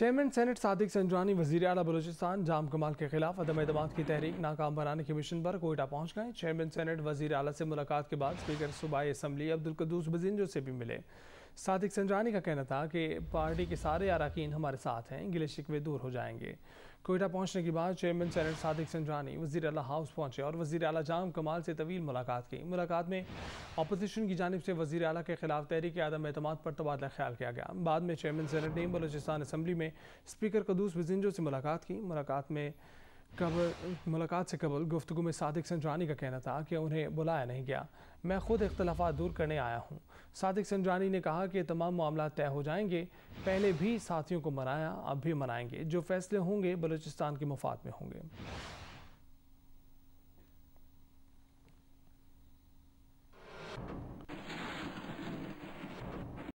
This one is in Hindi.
चेयरमैन सेनेट सादिक संजरानी वजी अला बलोचिस्तान जाम कमाल के खिलाफ अदम अहतम की तहरीक नाकाम बनाने के मिशन पर कोयटा पहुंच गए चेयरमैन सेनेट वजी अला से मुलाकात के बाद स्पीकर सूबाई असम्बली अब्दुल कदूस बजिंजो से भी मिले सादिक संजानी का कहना था कि पार्टी के सारे अरकान हमारे साथ हैं गिले शिकवे दूर हो जाएंगे कोयटा पहुंचने के बाद चेयरमैन सेनेट सादिक संजानी वजी अला हाउस पहुंचे और वजी अला जाम कमाल से तवील मुलाकात की मुलाकात में अपोजिशन की जानब से वजी अला के खिलाफ तहरीक आदम अहतम पर तबादला ख्याल किया गया बाद में चेयरमैन सैनट ने बलोचिस्तान असम्बली में स्पीकर कदूस वजिंजो से मुलाकात की मुलाकात में कबल मुलाकात से कबल गुफ्तु में सादिक संजरानी का कहना था कि उन्हें बुलाया नहीं गया मैं खुद इख्तलाफ दूर करने आया हूँ सादिक संजरानी ने कहा कि तमाम मामला तय हो जाएंगे पहले भी साथियों को मनाया अब भी मनाएंगे जो फैसले होंगे बलूचिस्तान के मफाद में होंगे